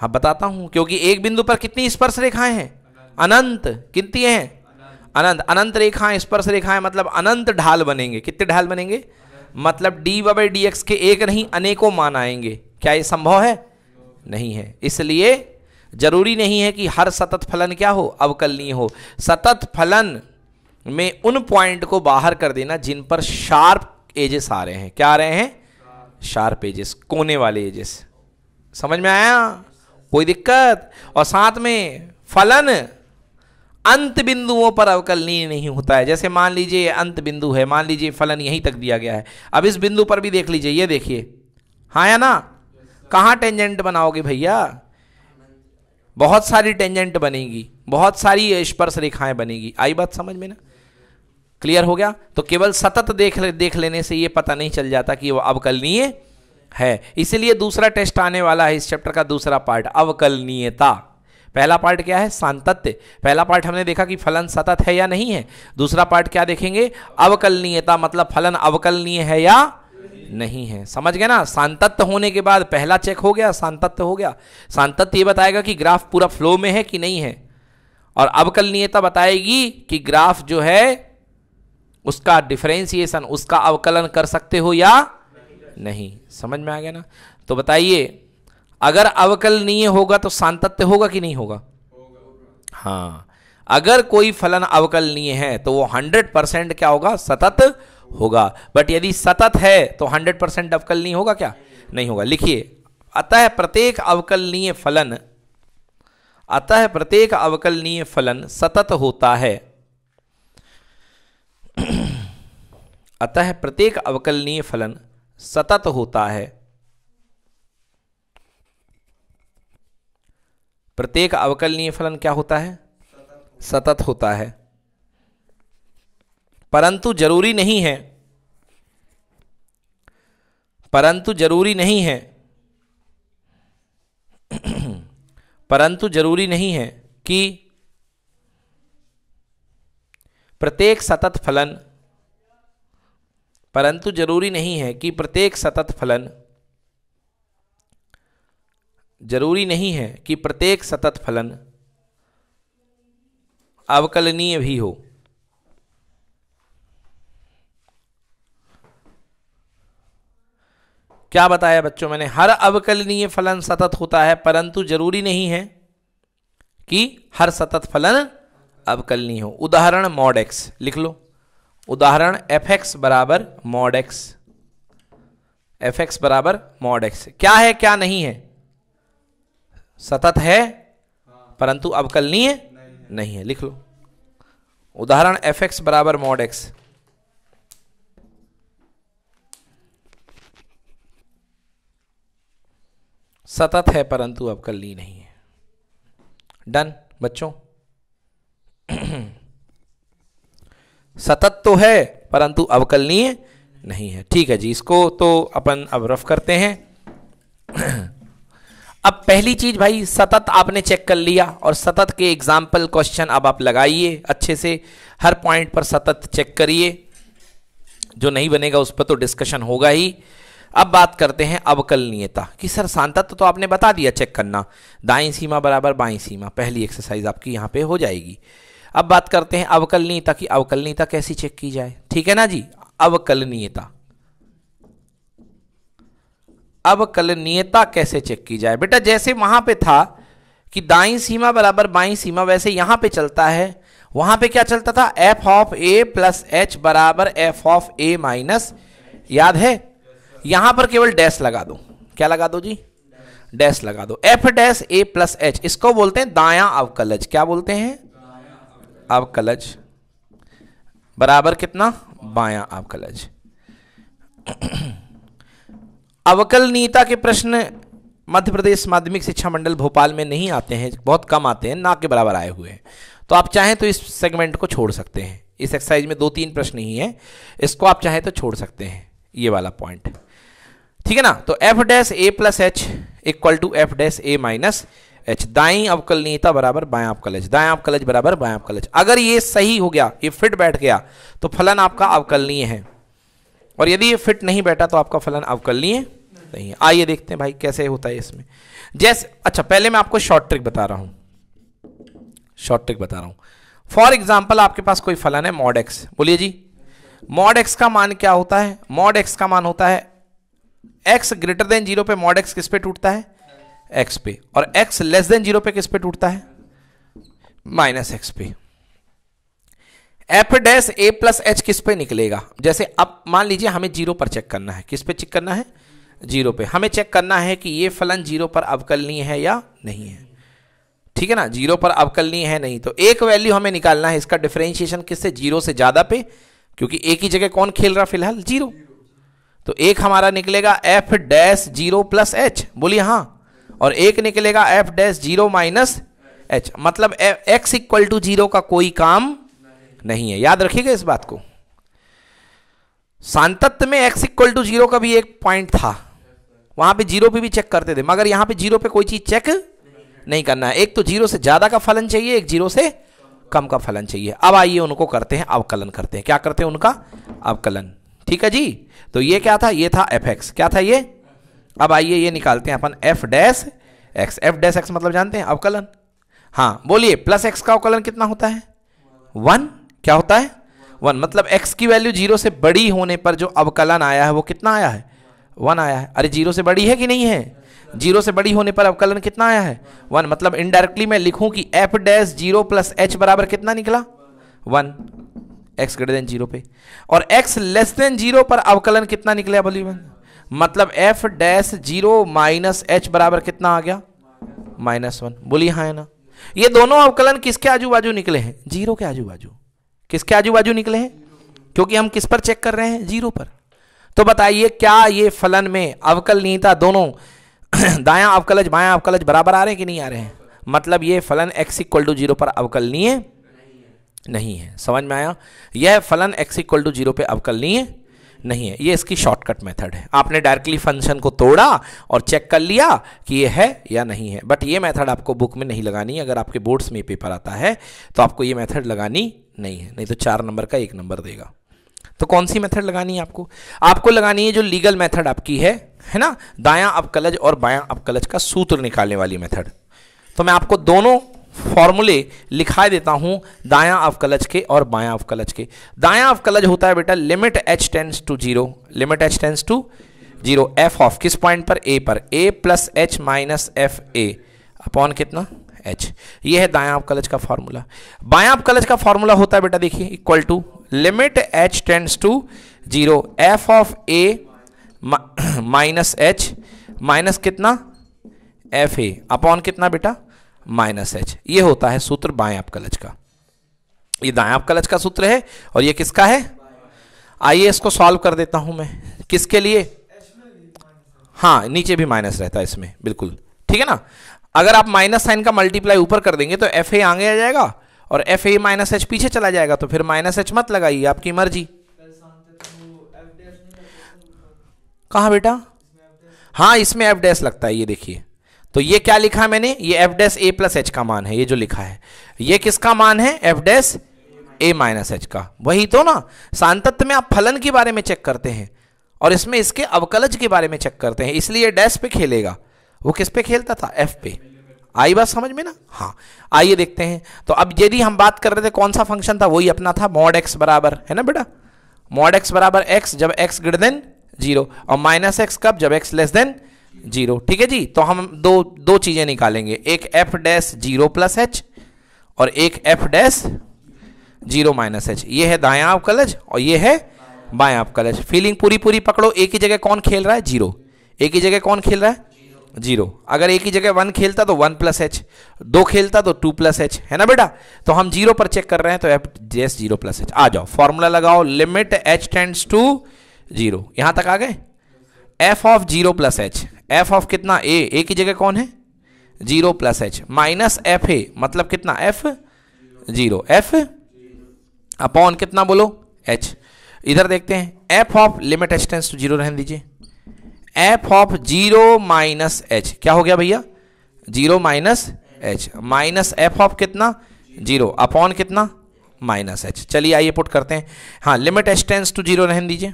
हाँ बताता हूं क्योंकि एक बिंदु पर कितनी स्पर्श रेखाएं हैं अनंत कितनी हैं अनंत अनंत रेखाएं स्पर्श रेखाएं मतलब अनंत ढाल बनेंगे कितने ढाल बनेंगे मतलब डी बाई डी एक्स के एक नहीं अनेकों मान आएंगे क्या ये संभव है नहीं है इसलिए जरूरी नहीं है कि हर सतत फलन क्या हो अवकलनीय हो सतत फलन में उन पॉइंट को बाहर कर देना जिन पर शार्प एजेस आ रहे हैं क्या आ रहे हैं शार्प एजेस कोने वाले एजेस समझ में आया कोई दिक्कत और साथ में फलन अंत बिंदुओं पर अवकलनीय नहीं होता है जैसे मान लीजिए अंत बिंदु है मान लीजिए फलन यहीं तक दिया गया है अब इस बिंदु पर भी देख लीजिए ये देखिए हाँ या ना कहाँ टेंजेंट बनाओगे भैया बहुत सारी टेंजेंट बनेगी बहुत सारी स्पर्श रेखाएं बनेगी आई बात समझ में ना क्लियर हो गया तो केवल सतत देख ले, देख लेने से ये पता नहीं चल जाता कि वो अवकलनीय है इसीलिए दूसरा टेस्ट आने वाला है इस चैप्टर का दूसरा पार्ट अवकलनीयता पहला पार्ट क्या है सांतत्य पहला पार्ट हमने देखा कि फलन सतत है या नहीं है दूसरा पार्ट क्या देखेंगे अवकलनीयता मतलब फलन अवकलनीय है या नहीं है समझ गए ना सांतत्य होने के बाद पहला चेक हो गया सांतत्य हो गया सांतत्य ये बताएगा कि ग्राफ पूरा फ्लो में है कि नहीं है और अवकलनीयता बताएगी कि ग्राफ जो है उसका डिफ्रेंसिएशन उसका अवकलन कर सकते हो या नहीं समझ में आ गया ना तो बताइए अगर अवकलनीय होगा तो सांतत्य होगा कि नहीं होगा हाँ अगर कोई फलन अवकलनीय है तो वो हंड्रेड परसेंट क्या होगा सतत होगा बट यदि सतत है तो हंड्रेड परसेंट अवकलनीय होगा क्या नहीं होगा लिखिए अतः प्रत्येक अवकलनीय फलन अतः प्रत्येक अवकलनीय फलन सतत होता है अतः प्रत्येक अवकलनीय फलन सतत होता है प्रत्येक अवकलनीय फलन क्या होता है सतत होता है परंतु जरूरी नहीं है परंतु जरूरी नहीं है परंतु जरूरी नहीं है कि प्रत्येक सतत फलन परंतु जरूरी नहीं है कि प्रत्येक सतत फलन जरूरी नहीं है कि प्रत्येक सतत फलन अवकलनीय भी हो क्या बताया बच्चों मैंने हर अवकलनीय फलन सतत होता है परंतु जरूरी नहीं है कि हर सतत फलन अवकलनीय हो उदाहरण मॉड एक्स लिख लो उदाहरण एफ एक्स बराबर मॉड एक्स एफ एक्स बराबर मॉड एक्स क्या है क्या नहीं है सतत है हाँ। परंतु अवकलनीय नहीं, नहीं है लिख लो उदाहरण एफ एक्स बराबर मॉड एक्स सतत है परंतु अवकलनीय नहीं है डन बच्चों सतत तो है परंतु अवकलनीय नहीं है ठीक है जी इसको तो अपन अब रफ करते हैं अब पहली चीज भाई सतत आपने चेक कर लिया और सतत के एग्जाम्पल क्वेश्चन अब आप लगाइए अच्छे से हर पॉइंट पर सतत चेक करिए जो नहीं बनेगा उस पर तो डिस्कशन होगा ही अब बात करते हैं अवकलनीयता कि सर सांतत्व तो, तो आपने बता दिया चेक करना दाई सीमा बराबर बाई सीमा पहली एक्सरसाइज आपकी यहाँ पे हो जाएगी अब बात करते हैं अवकलनीयता की अवकलनीयता कैसी चेक की जाए ठीक है ना जी अवकलनीयता अब कलनीयता कैसे चेक की जाए बेटा जैसे वहां पे था कि दाई सीमा बराबर बाई सीमा वैसे यहां पे चलता है वहां पे क्या चलता था F of A plus H बराबर एफ ऑफ ए माइनस याद है यहां पर केवल डैश लगा दो क्या लगा दो जी डैश लगा दो F dash A plus H इसको बोलते हैं दाया अवकलज क्या बोलते हैं अवकलज बराबर कितना बाया अवकलज अवकलनीयता के प्रश्न मध्य प्रदेश माध्यमिक शिक्षा मंडल भोपाल में नहीं आते हैं बहुत कम आते हैं ना के बराबर आए हुए हैं तो आप चाहें तो इस सेगमेंट को छोड़ सकते हैं इस एक्सरसाइज में दो तीन प्रश्न ही हैं इसको आप चाहें तो छोड़ सकते हैं ये वाला पॉइंट ठीक है ना तो F dash A plus H equal to F dash A minus H दाई अवकलनीयता बराबर बाया अवकलज दाया अवकलज बराबर बाया अवकलज अगर ये सही हो गया ये फिट बैठ गया तो फलन आपका अवकलनीय है और यदि ये फिट नहीं बैठा तो आपका फलन लिए नहीं आइए देखते हैं भाई कैसे होता है इसमें जैसे अच्छा पहले मैं आपको शॉर्ट ट्रिक बता रहा हूं शॉर्ट ट्रिक बता रहा हूं फॉर एग्जाम्पल आपके पास कोई फलन है मॉड एक्स बोलिए जी मॉड एक्स का मान क्या होता है मॉड एक्स का मान होता है एक्स ग्रेटर देन जीरो पे मॉड एक्स किस पे टूटता है एक्स पे और एक्स लेस देन जीरो पे किस पे टूटता है माइनस एक्स पे F dash A plus H किस पे निकलेगा जैसे अब मान लीजिए हमें जीरो पर चेक करना है किस पे चेक करना है जीरो पे हमें चेक करना है कि ये फलन जीरो पर अवकलनीय है या नहीं है ठीक है ना जीरो पर अवकलनीय है नहीं तो एक वैल्यू हमें निकालना है इसका डिफ्रेंशिएशन किससे जीरो से ज़्यादा पे क्योंकि एक ही जगह कौन खेल रहा फिलहाल जीरो तो एक हमारा निकलेगा F dash zero plus H बोलिए हाँ और एक निकलेगा F dash zero minus H मतलब एक्स इक्वल टू जीरो का कोई काम नहीं है याद रखिएगा इस बात को सांतत्व में एक्स इक्वल टू जीरो का भी एक पॉइंट था वहां पे जीरो पे भी चेक करते थे मगर यहां पे जीरो पे कोई चीज चेक नहीं करना है एक तो जीरो से ज्यादा का फलन चाहिए एक जीरो से कम का फलन चाहिए अब आइए उनको करते हैं अवकलन करते हैं क्या करते हैं उनका अवकलन ठीक है जी तो ये क्या था ये था एफ एक्स क्या था ये अब आइए ये निकालते हैं अपन F dash X F dash X मतलब जानते हैं अवकलन हाँ बोलिए प्लस एक्स का अवकलन कितना होता है वन क्या होता है वन मतलब एक्स की वैल्यू जीरो से बड़ी होने पर जो अवकलन आया है वो कितना आया है वन आया है अरे जीरो से बड़ी है कि नहीं है जीरो से बड़ी होने पर अवकलन कितना आया है वन मतलब इनडायरेक्टली मैं लिखूं कि F dash zero plus H बराबर कितना निकला one X greater than zero पे और एक्स लेस देन जीरो पर अवकलन कितना निकला बोलिए मतलब F dash zero minus H बराबर कितना आ गया माइनस वन बोलिए हाँ है ना ये दोनों अवकलन किसके आजू बाजू निकले हैं जीरो के आजू बाजू किसके आजू बाजू निकले हैं क्योंकि हम किस पर चेक कर रहे हैं जीरो पर तो बताइए क्या ये फलन में अवकल नीता दोनों दाया अवकलज बाया अवकलज बराबर आ रहे हैं कि नहीं आ रहे हैं मतलब ये फलन एक्स इक्वल टू जीरो पर अवकल नहीं है नहीं है समझ में आया यह फलन एक्स इक्वल टू जीरो पर अवकल नहीं है ये इसकी शॉर्टकट मेथड है आपने डायरेक्टली फंक्शन को तोड़ा और चेक कर लिया कि ये है या नहीं है बट ये मेथड आपको बुक में नहीं लगानी अगर आपके बोर्ड्स में पेपर आता है तो आपको ये मेथड लगानी नहीं है नहीं तो चार नंबर का एक नंबर देगा तो कौन सी मेथड लगानी है आपको आपको लगानी है जो लीगल मेथड आपकी है है ना अब कलज और बायां कलज का सूत्र निकालने वाली मेथड तो मैं आपको दोनों फॉर्मूले लिखा देता हूं दाया अब कलज के और बायां कलज के दाया अब कलज होता है बेटा limit H tends to zero limit H tends to zero F of किस पॉइंट पर ए पर A plus H minus F A upon कितना एच ये है दाया कलच का फॉर्मूला बाया कलच का फॉर्मूला होता है बेटा देखिए equal to limit H tends to zero F of A minus H minus कितना एफ ए अपॉन कितना बेटा माइनस एच ये होता है सूत्र बाया कलच का ये दाया कलच का सूत्र है और ये किसका है आइए इसको सॉल्व कर देता हूं मैं किसके लिए हाँ नीचे भी माइनस रहता है इसमें बिल्कुल ठीक है ना अगर आप माइनस साइन का मल्टीप्लाई ऊपर कर देंगे तो एफ ए आगे आ जाएगा और एफ ए माइनस एच पीछे चला जाएगा तो फिर माइनस एच मत लगाइए आपकी मर्जी कहा बेटा हाँ इसमें एफ डैश लगता है ये देखिए तो ये क्या लिखा है मैंने ये F dash A plus H का मान है ये जो लिखा है ये किसका मान है F dash A minus H का वही तो ना सांतत्व में आप फलन के बारे में चेक करते हैं और इसमें इसके अवकलज के बारे में चेक करते हैं इसलिए डैश पे खेलेगा वो किस पे खेलता था एफ पे आई बात समझ में ना हाँ आइए देखते हैं तो अब यदि हम बात कर रहे थे कौन सा फंक्शन था वही अपना था मॉड एक्स बराबर है ना बेटा मॉड एक्स बराबर एक्स जब एक्स ग्रेटर देन जीरो और माइनस एक्स कब जब एक्स लेस देन जीरो ठीक है जी तो हम दो दो चीज़ें निकालेंगे एक F dash zero plus H और एक F dash zero minus H ये है दाया अवकलज और ये है बाया अवकलज फीलिंग पूरी पूरी पकड़ो एक ही जगह कौन खेल रहा है जीरो एक ही जगह कौन खेल रहा है जीरो अगर एक ही जगह वन खेलता तो वन प्लस एच दो खेलता तो टू प्लस एच है ना बेटा तो हम जीरो पर चेक कर रहे हैं तो F S zero plus H आ जाओ फॉर्मूला लगाओ limit H tends to zero यहां तक आ गए F of zero plus H F of कितना ए ए की जगह कौन है zero plus H minus F A मतलब कितना एफ जीरो एफ अपॉन कितना बोलो एच इधर देखते हैं F of limit H tends to zero रहने दीजिए F of zero minus H क्या हो गया भैया zero minus H minus F of कितना जीरो अपॉन कितना माइनस एच चलिए आइए पुट करते हैं हाँ limit H tends to zero रहने दीजिए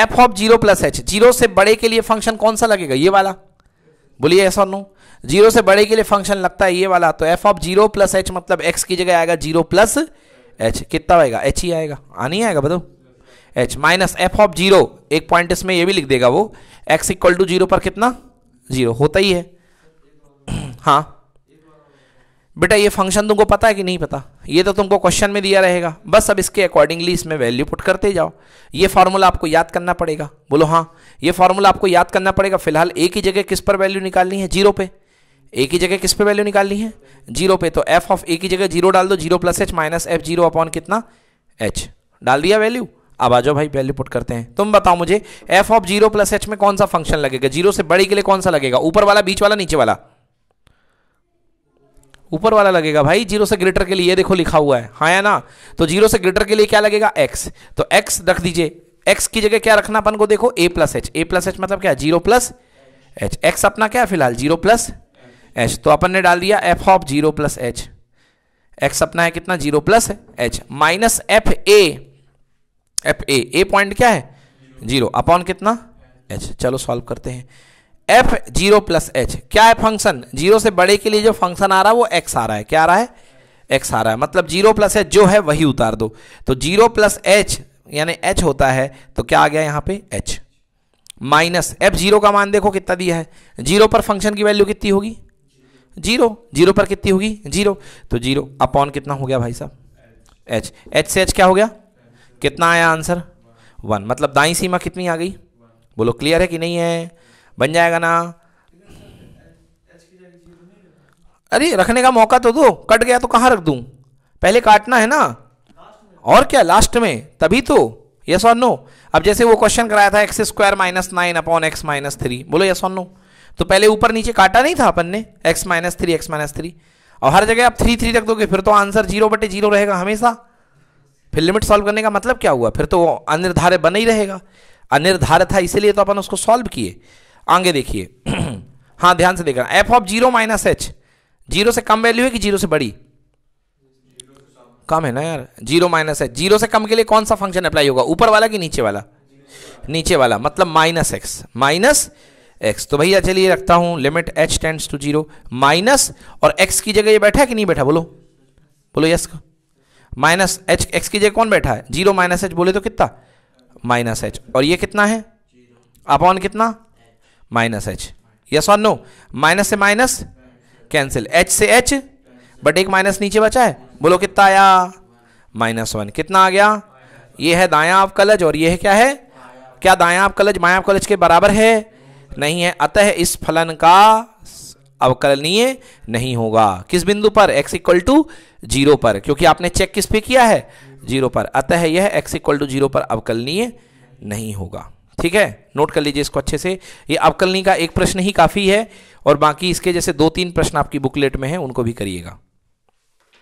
F of zero plus H zero से बड़े के लिए फंक्शन कौन सा लगेगा ये वाला बोलिए ऐसा नो जीरो से बड़े के लिए फंक्शन लगता है ये वाला तो F of zero plus H मतलब एक्स की जगह आएगा जीरो प्लस एच कितना आएगा एच ही आएगा आ नहीं आएगा बताओ H minus F of zero एक पॉइंट इसमें ये भी लिख देगा वो एक्स इक्वल टू जीरो पर कितना जीरो होता ही है हाँ बेटा ये फंक्शन तुमको पता है कि नहीं पता ये तो तुमको क्वेश्चन में दिया रहेगा बस अब इसके अकॉर्डिंगली इसमें वैल्यू पुट करते जाओ ये फार्मूला आपको याद करना पड़ेगा बोलो हाँ ये फार्मूला आपको याद करना पड़ेगा फिलहाल एक ही जगह किस पर वैल्यू निकालनी है जीरो पे एक ही जगह किस पर वैल्यू निकालनी है जीरो पे तो एफ ऑफ एक ही जगह जीरो डाल दो zero plus H minus F zero upon कितना एच डाल दिया वैल्यू अब आ जाओ भाई वैल्यू पुट करते हैं तुम बताओ मुझे F of zero plus H में कौन सा फंक्शन लगेगा जीरो से बड़े के लिए कौन सा लगेगा ऊपर वाला बीच वाला नीचे वाला ऊपर वाला लगेगा भाई जीरो से ग्रेटर के लिए ये देखो लिखा हुआ है हाँ या ना तो जीरो से ग्रेटर के लिए क्या लगेगा एक्स तो एक्स रख दीजिए एक्स की जगह क्या रखना अपन को देखो A plus H A plus H मतलब क्या जीरो प्लस एच एक्स अपना क्या फिलहाल जीरो प्लस एच तो अपन ने डाल दिया F of zero plus H X अपना है कितना zero plus H minus F A F A A point क्या है जीरो अपॉन कितना एच चलो सॉल्व करते हैं एफ जीरो प्लस एच क्या है फंक्शन जीरो से बड़े के लिए जो फंक्शन आ रहा है वो एक्स आ रहा है क्या आ रहा है एक्स आ रहा है मतलब जीरो प्लस एच जो है वही उतार दो तो जीरो प्लस एच यानी एच होता है तो क्या आ गया यहाँ पे एच माइनस एफ जीरो का मान देखो कितना दिया है जीरो पर फंक्शन की वैल्यू कितनी होगी जीरो जीरो पर कितनी होगी जीरो तो जीरो अपॉन कितना हो गया भाई साहब एच एच से एच क्या हो गया कितना आया आंसर वन मतलब दाई सीमा कितनी आ गई बोलो क्लियर है कि नहीं है बन जाएगा ना अरे रखने का मौका तो दो कट गया तो कहाँ रख दूँ पहले काटना है ना और क्या लास्ट में तभी तो यस और नो अब जैसे वो क्वेश्चन कराया था X square minus nine upon X minus three बोलो यस और नो तो पहले ऊपर नीचे काटा नहीं था अपन ने X minus three X minus three और हर जगह आप थ्री थ्री रख दोगे फिर तो आंसर जीरो बटे जीरो रहेगा हमेशा फिर लिमिट सॉल्व करने का मतलब क्या हुआ फिर तो वो अनिर्धारित बना ही रहेगा अनिर्धारित था इसीलिए तो अपन उसको सॉल्व किए आगे देखिए हाँ ध्यान से देखना F of zero minus H zero से कम वैल्यू है कि जीरो से बड़ी कम है ना यार जीरो माइनस एच जीरो से कम के लिए कौन सा फंक्शन अप्लाई होगा ऊपर वाला कि नीचे वाला नीचे वाला मतलब माइनस एक्स माइनस एक्स तो भैया चलिए रखता हूँ limit H tends to zero minus और एक्स की जगह ये बैठा कि नहीं बैठा बोलो बोलो यस का माइनस एच एक्स की जगह कौन बैठा है जीरो माइनस एच बोले तो कितना माइनस एच और ये कितना है अपॉन कितना माइनस एच यस और नो माइनस से माइनस कैंसिल एच से एच बट एक माइनस नीचे बचा है बोलो कितना आया माइनस वन कितना आ गया ये है दाया आप कलज और ये है क्या है क्या दाया आप कलज माया आप कलज के बराबर है नहीं है अतः इस फलन का अवकलनीय नहीं होगा किस बिंदु पर x इक्वल टू जीरो पर क्योंकि आपने चेक किस पे किया है जीरो पर अतः यह x इक्वल टू जीरो पर अवकलनीय नहीं होगा ठीक है नोट कर लीजिए इसको अच्छे से ये अवकलनी का एक प्रश्न ही काफ़ी है और बाकी इसके जैसे दो तीन प्रश्न आपकी बुकलेट में है उनको भी करिएगा